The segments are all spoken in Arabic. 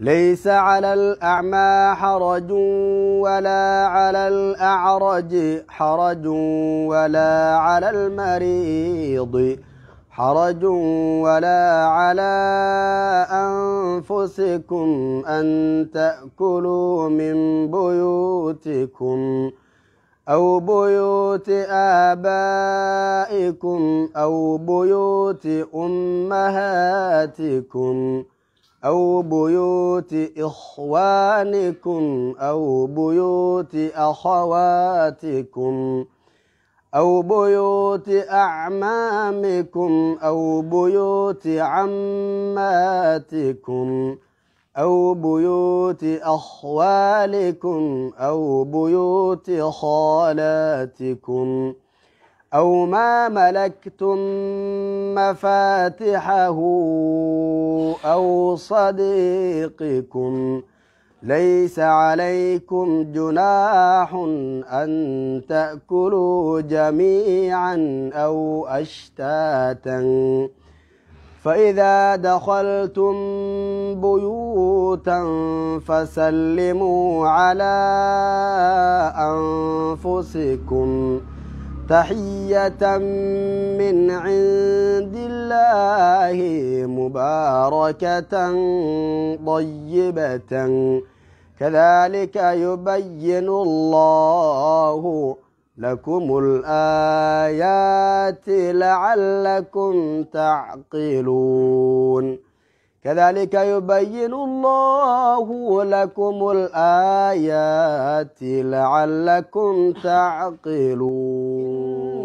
ليس على الأعمى حرج ولا على الأعرج حرج ولا على المريض حرج ولا على أنفسكم أن تأكلوا من بيوتكم أو بيوت آبائكم أو بيوت أمهاتكم أو بيوت إخوانكم أو بيوت أخواتكم أو بيوت أعمامكم أو بيوت عماتكم أو بيوت أخوالكم أو بيوت خالاتكم أو ما ملكتم مفاتحه أو صديقكم ليس عليكم جناح أن تأكلوا جميعا أو أشتاتا فإذا دخلتم بيوتا فسلموا على أنفسكم ۖ تحية من عند الله مباركة طيبة كذلك يبين الله لكم الآيات لعلكم تعقلون كذلك يبين الله لكم الآيات لعلكم تعقلون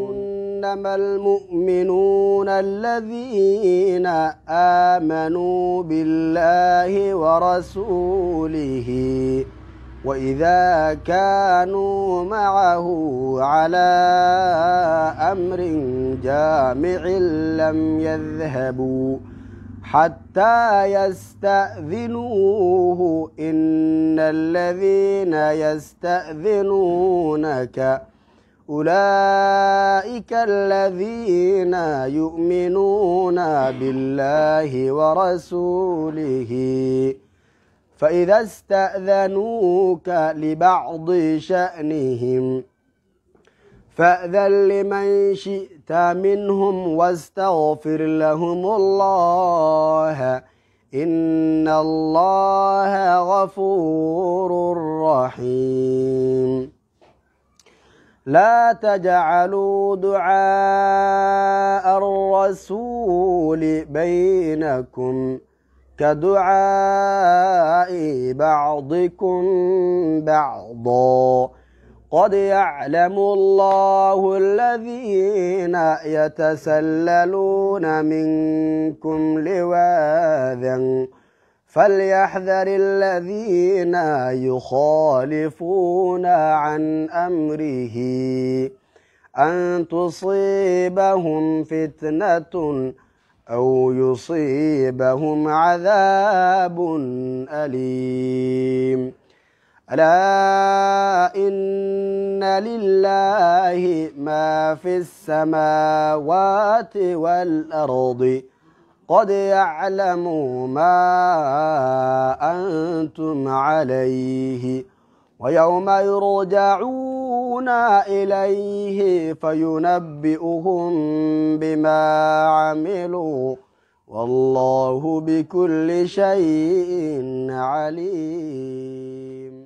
إنما المؤمنون الذين آمنوا بالله ورسوله وإذا كانوا معه على أمر جامع لم يذهبوا حتى يستأذنوه إن الذين يستأذنونك أولئك الذين يؤمنون بالله ورسوله فإذا استأذنوك لبعض شأنهم فأذن لمن شئت منهم واستغفر لهم الله إن الله غفور رحيم لا تجعلوا دعاء الرسول بينكم كدعاء بعضكم بعضاً قد يعلم الله الذين يتسللون منكم لواذا فليحذر الذين يخالفون عن امره ان تصيبهم فتنه او يصيبهم عذاب اليم الا ولله ما في السماوات والأرض قد يعلم ما أنتم عليه ويوم يرجعون إليه فينبئهم بما عملوا والله بكل شيء عليم